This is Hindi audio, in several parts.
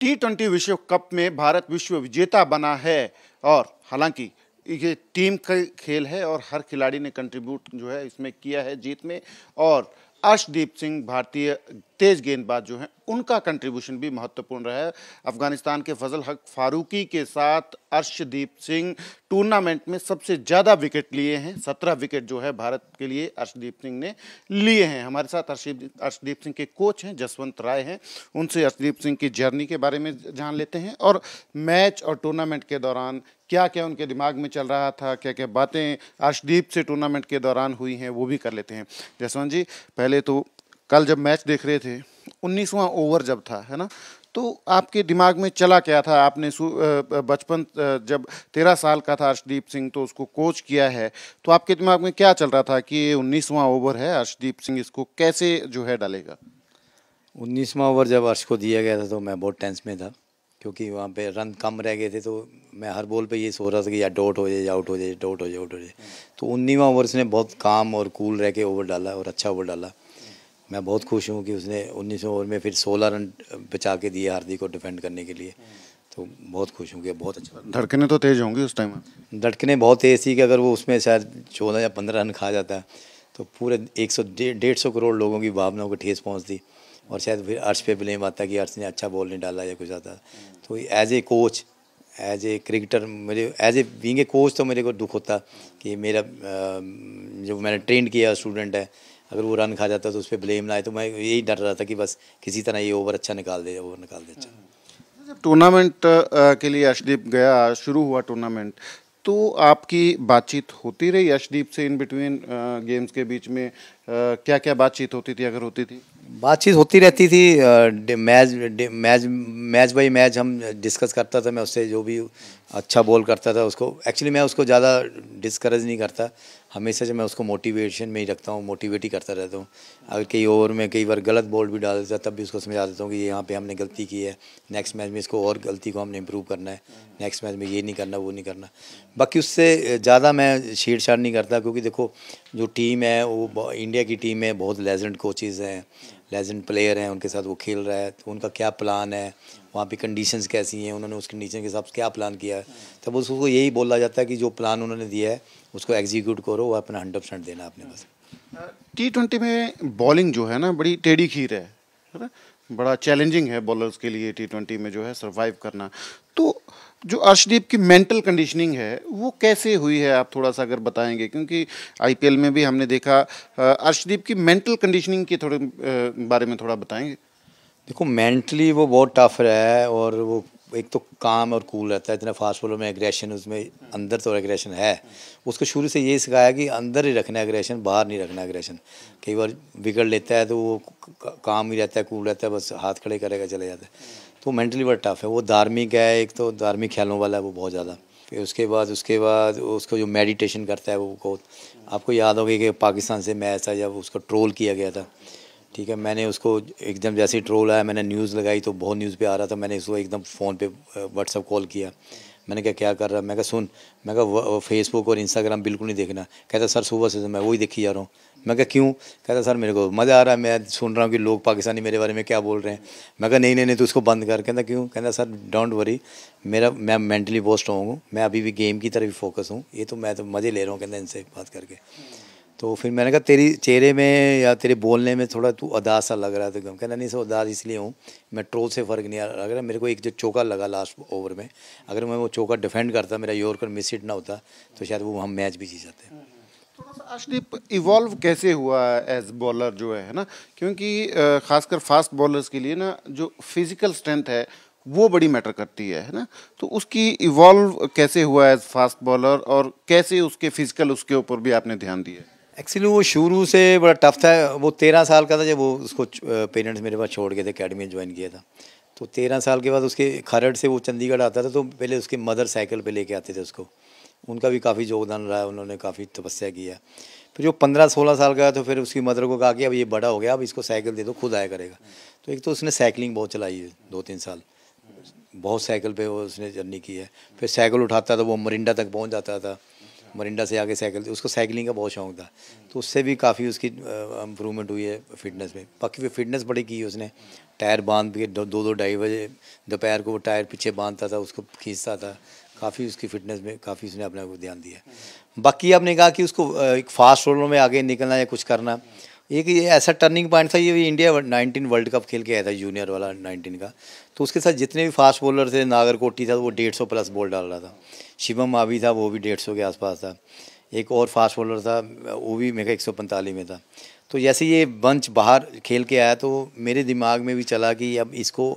टी ट्वेंटी विश्व कप में भारत विश्व विजेता बना है और हालांकि ये टीम का खेल है और हर खिलाड़ी ने कंट्रीब्यूट जो है इसमें किया है जीत में और अर्शदीप सिंह भारतीय तेज गेंदबाज जो हैं उनका कंट्रीब्यूशन भी महत्वपूर्ण रहा है अफगानिस्तान के फजल हक फारूकी के साथ अर्शदीप सिंह टूर्नामेंट में सबसे ज़्यादा विकेट लिए हैं सत्रह विकेट जो है भारत के लिए अर्शदीप सिंह ने लिए हैं हमारे साथ अर्शदीप अर्शदीप सिंह के कोच हैं जसवंत राय हैं उनसे अर्शदीप सिंह की जर्नी के बारे में जान लेते हैं और मैच और टूर्नामेंट के दौरान क्या क्या उनके दिमाग में चल रहा था क्या क्या बातें अर्शदीप से टूर्नामेंट के दौरान हुई हैं वो भी कर लेते हैं जसवंत जी पहले तो कल जब मैच देख रहे थे उन्नीसवा ओवर जब था है ना तो आपके दिमाग में चला क्या था आपने बचपन जब तेरह साल का था अर्शदीप सिंह तो उसको कोच किया है तो आपके दिमाग में क्या चल रहा था कि ये उन्नीसवा ओवर है अर्शदीप सिंह इसको कैसे जो है डालेगा उन्नीसवा ओवर जब अर्श को दिया गया था तो मैं बहुत टेंस में था क्योंकि वहाँ पे रन कम रह गए थे तो मैं हर बॉल पे ये सोच रहा था कि यार डॉट हो जाए आउट हो जाए डॉट हो जाए आउट हो जाए तो उन्नीवा ओवर उसने बहुत काम और कूल रह के ओवर डाला और अच्छा ओवर डाला मैं बहुत खुश हूँ कि उसने उन्नीस ओवर में फिर सोलह रन बचा के दिए हार्दिक को डिफेंड करने के लिए तो बहुत खुश हूँ कि बहुत अच्छा धड़कने तो तेज़ होंगी उस टाइम धड़कने बहुत तेज़ थी कि अगर वो उसमें शायद चौदह या पंद्रह रन खा जाता तो पूरे एक सौ डेढ़ सौ करोड़ लोगों की भावनाओं को ठेस पहुँचती और शायद फिर अर्श पे ब्लेम आता कि अर्श ने अच्छा बॉल नहीं डाला या कुछ आता तो as a coach as a cricketer मुझे as a being a coach तो मेरे को दुख होता कि मेरा जो मैंने ट्रेंड किया स्टूडेंट है अगर वो रन खा जाता तो उस पर ब्लेम ना आए तो मैं यही डर रहा था कि बस किसी तरह ये ओवर अच्छा निकाल दे ओवर निकाल दे अच्छा जब टूर्नामेंट के लिए अशदीप गया शुरू हुआ टूर्नामेंट तो आपकी बातचीत होती रही अशदीप से इन बिटवीन गेम्स के बीच में क्या क्या बातचीत होती थी अगर होती थी बातचीत होती रहती थी match match match by match हम डिस्कस करता था मैं उससे जो भी अच्छा बॉल करता था उसको एक्चुअली मैं उसको ज़्यादा डिस्करेज नहीं करता हमेशा से मैं उसको मोटिवेशन में ही रखता हूँ मोटिवेट ही करता रहता हूँ अगर कई ओवर में कई बार गलत बॉल भी डाल देता तब भी उसको समझा देता हूँ कि यहाँ पे हमने गलती की है नेक्स्ट मैच में इसको और गलती को हमने इम्प्रूव करना है नेक्स्ट मैच में ये नहीं करना वो नहीं करना बाकी उससे ज़्यादा मैं छेड़छाड़ नहीं करता क्योंकि देखो जो टीम है वो इंडिया की टीम है बहुत लेजेंड कोचेज़ हैं लेजेंड प्लेयर हैं उनके साथ वो खेल रहा है तो उनका क्या प्लान है वहाँ पे कंडीशंस कैसी हैं उन्होंने उस कंडीशन के हिसाब से क्या प्लान किया है तब तो उसको यही बोला जाता है कि जो प्लान उन्होंने दिया है उसको एग्जीक्यूट करो वो अपना हंड्रेड परसेंट देना अपने पास टी ट्वेंटी में बॉलिंग जो है ना बड़ी टेढ़ी खीर है ना बड़ा चैलेंजिंग है बॉलर्स के लिए टी ट्वेंटी में जो है सर्वाइव करना तो जो अर्शदीप की मेंटल कंडीशनिंग है वो कैसे हुई है आप थोड़ा सा अगर बताएंगे क्योंकि आईपीएल में भी हमने देखा अर्शदीप की मेंटल कंडीशनिंग के थोड़े बारे में थोड़ा बताएंगे देखो मेंटली वो बहुत टफ रहा है और वो एक तो काम और कूल रहता है इतना फास्ट बॉलर में एग्रेशन उसमें अंदर तो एग्रेशन है उसको शुरू से यही सिखाया कि अंदर ही रखना एग्रेशन बाहर नहीं रखना एग्रेशन कई बार बिगड़ लेता है तो वो काम ही रहता है कूल रहता है बस हाथ खड़े करेगा चले जाता है तो मेंटली बड़ा टफ है वो धार्मिक है एक तो धार्मिक ख्यालों वाला है वो बहुत ज़्यादा फिर उसके बाद उसके बाद उसको जो मेडिटेशन करता है वो बहुत आपको याद होगी कि पाकिस्तान से मैच था जब उसको ट्रोल किया गया था ठीक है मैंने उसको एकदम जैसे ही ट्रोल आया मैंने न्यूज़ लगाई तो बहुत न्यूज़ पे आ रहा था मैंने उसको एकदम फ़ोन पे व्हाट्सअप कॉल किया मैंने कहा क्या कर रहा है मैं कहा सुन मैं कहा फेसबुक और इंस्टाग्राम बिल्कुल नहीं देखना कहता सर सुबह से तो मैं वही देखी जा रहा हूँ मैं कहा क्यों कहता सर मेरे को मज़ा आ रहा है मैं सुन रहा हूँ कि लोग पाकिस्तानी मेरे बारे में क्या बोल रहे हैं मैं कहा नहीं नहीं नहीं तो उसको बंद कर कहता क्यों कहता सर डोंट वरी मेरा मैं मेंटली बोस्ट स्ट्रॉन्ग हूँ मैं अभी भी गेम की तरफ ही फोकस हूँ ये तो मैं तो मज़े ले रहा हूँ कहता इनसे बात करके तो फिर मैंने कहा तेरी चेहरे में या तेरे बोलने में थोड़ा तू अदास सा लग रहा था तो कहना नहीं सर उदास इसलिए हूँ मैं ट्रोल से फ़र्क नहीं लग रहा मेरे को एक जो चौका लगा लास्ट ओवर में अगर मैं वो चौका डिफेंड करता मेरा यॉर्कर मिस हिट ना होता तो शायद वो हम मैच भी जीत जाते हैं अर्शदीप इवॉल्व कैसे हुआ एज बॉलर जो है ना क्योंकि खासकर फास्ट बॉलर्स के लिए ना जो फिजिकल स्ट्रेंथ है वो बड़ी मैटर करती है है ना तो उसकी इवॉल्व कैसे हुआ एज फास्ट बॉलर और कैसे उसके फिजिकल उसके ऊपर भी आपने ध्यान दिया एक्चुअली वो शुरू से बड़ा टफ था वो तेरह साल का था जब वो उसको पेरेंट्स मेरे पास छोड़ गए थे अकेडमी ज्वाइन किया था तो तेरह साल के बाद उसके खरड़ से वो चंडीगढ़ आता था तो पहले उसके मदर साइकिल पे लेके आते थे उसको उनका भी काफ़ी योगदान रहा है उन्होंने काफ़ी तपस्या की है फिर जो पंद्रह सोलह साल का है तो फिर उसकी मदर को कहा कि अब ये बड़ा हो गया अब इसको साइकिल दे दो खुद आया करेगा तो एक तो उसने साइकिलिंग बहुत चलाई है दो तीन साल बहुत साइकिल पे वो उसने जर्नी की है फिर साइकिल उठाता था वो मरिंडा तक पहुंच जाता था मरिंडा से आगे साइकिल उसको साइकिलिंग का बहुत शौक था तो उससे भी काफ़ी उसकी इम्प्रूवमेंट हुई है फिटनेस में बाकी फिर फिटनेस बड़ी की है उसने टायर बांध के दो दो ढाई बजे दोपहर को वो टायर पीछे बांधता था उसको खींचता था काफ़ी उसकी फिटनेस में काफ़ी उसने अपने को ध्यान दिया बाकी आपने कहा कि उसको एक फास्ट रोलों में आगे निकलना या कुछ करना एक ये ऐसा टर्निंग पॉइंट था ये इंडिया नाइनटीन वर्ल्ड कप खेल के आया था जूनियर वाला नाइनटीन का तो उसके साथ जितने भी फास्ट बॉलर थे नागरकोटी था वो डेढ़ सौ प्लस बॉल डाल रहा था शिवम आवी था वो भी डेढ़ सौ के आसपास था एक और फास्ट बॉलर था वो भी मेरे एक सौ में था तो जैसे ये बंच बाहर खेल के आया तो मेरे दिमाग में भी चला कि अब इसको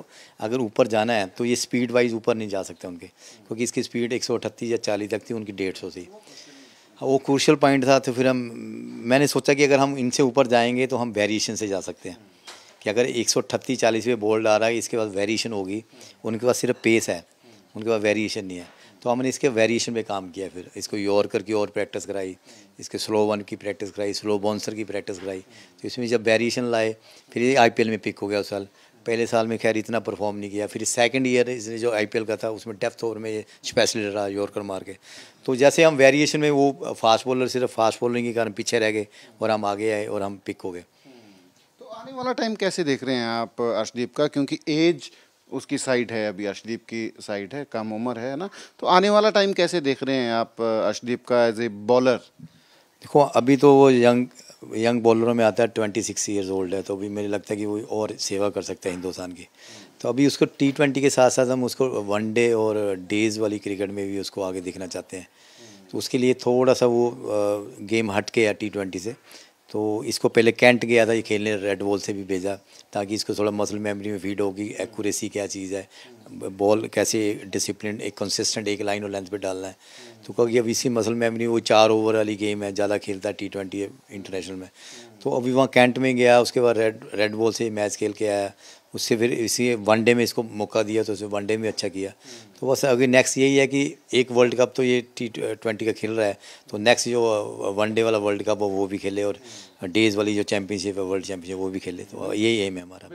अगर ऊपर जाना है तो ये स्पीड वाइज ऊपर नहीं जा सकते उनके क्योंकि इसकी स्पीड एक या चालीस तक थी उनकी डेढ़ सौ थी वो क्रूशल पॉइंट था तो फिर हम मैंने सोचा कि अगर हम इनसे ऊपर जाएंगे तो हम वेरिएशन से जा सकते हैं कि अगर एक सौ अठत्तीस चालीस पे बॉल आ रहा है इसके बाद वेरिएशन होगी उनके पास सिर्फ पेस है उनके पास वेरिएशन नहीं है तो हमने इसके वेरिएशन पे काम किया फिर इसको यॉर्कर की और प्रैक्टिस कराई इसके स्लो वन की प्रैक्टिस कराई स्लो बॉन्सर की प्रैक्टिस कराई तो इसमें जब वेरिएशन लाए फिर ये आईपीएल में पिक हो गया उस साल पहले साल में खैर इतना परफॉर्म नहीं किया फिर सेकंड ईयर इसने जो आई का था उसमें डेफ्थ ओवर में स्पेशलिस्ट रहा यॉर्कर मार के तो जैसे हम वेरिएशन में वो फास्ट बॉलर सिर्फ फास्ट बॉलिंग के कारण पीछे रह गए और हम आगे आए और हम पिक हो गए तो आने वाला टाइम कैसे देख रहे हैं आप अर्शदीप का क्योंकि एज उसकी साइड है अभी अर्शदीप की साइड है कम उम्र है ना तो आने वाला टाइम कैसे देख रहे हैं आप अर्शदीप का एज ए बॉलर देखो अभी तो वो यंग यंग बॉलरों में आता है ट्वेंटी सिक्स ईयर्स ओल्ड है तो अभी मुझे लगता है कि वो और सेवा कर सकता है हिंदुस्तान की तो अभी उसको टी ट्वेंटी के साथ साथ हम उसको वन डे और डेज़ वाली क्रिकेट में भी उसको आगे देखना चाहते हैं तो उसके लिए थोड़ा सा वो गेम हट के या टी ट्वेंटी से तो इसको पहले कैंट गया था ये खेलने रेड बॉल से भी भेजा ताकि इसको थोड़ा मसल मेमोरी में फीड होगी एक्यूरेसी क्या चीज़ है बॉल कैसे डिसिप्लिन एक कंसिस्टेंट एक लाइन और लेंथ पे डालना है तो क्योंकि अब इसी मसल मेमोरी वो चार ओवर वाली गेम है ज़्यादा खेलता है टी ट्वेंटी इंटरनेशनल में तो अभी वहाँ कैंट में गया उसके बाद रेड रेड बॉल से मैच खेल के आया उससे फिर इसी वनडे में इसको मौका दिया तो उसे वनडे में अच्छा किया तो बस अभी नेक्स्ट यही है कि एक वर्ल्ड कप तो ये टी ट्वेंटी का खेल रहा है तो नेक्स्ट जो वनडे uh, वाला वर्ल्ड कप है वो भी खेले और डेज वाली जो चैंपियनशिप है वर्ल्ड चैंपियनशिप वो भी खेले तो यही एम है हमारा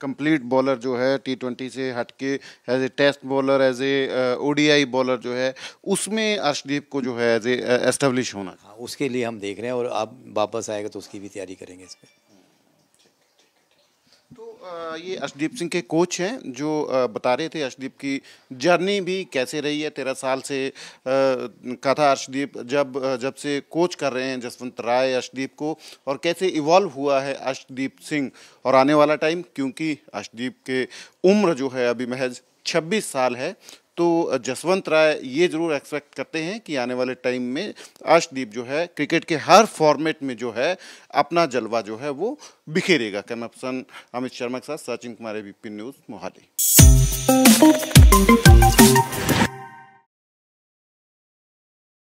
कंप्लीट बॉलर जो है टी ट्वेंटी से हट के as a test bowler as a ODI bowler जो है उसमें अर्शदीप को जो है एज एस्टेब्लिश uh, होना हाँ उसके लिए हम देख रहे हैं और आप वापस आएगा तो उसकी भी तैयारी करेंगे इस पर ये अशदीप सिंह के कोच हैं जो बता रहे थे अर्शदीप की जर्नी भी कैसे रही है तेरह साल से कहा था अर्शदीप जब जब से कोच कर रहे हैं जसवंत राय अर्शदीप को और कैसे इवॉल्व हुआ है अशदीप सिंह और आने वाला टाइम क्योंकि अर्शदीप के उम्र जो है अभी महज 26 साल है तो जसवंत राय ये ज़रूर एक्सपेक्ट करते हैं कि आने वाले टाइम में आशदीप जो है क्रिकेट के हर फॉर्मेट में जो है अपना जलवा जो है वो बिखेरेगा कैमरा पर्सन अमित शर्मा के साथ सचिन कुमार बीपी न्यूज़ मोहाली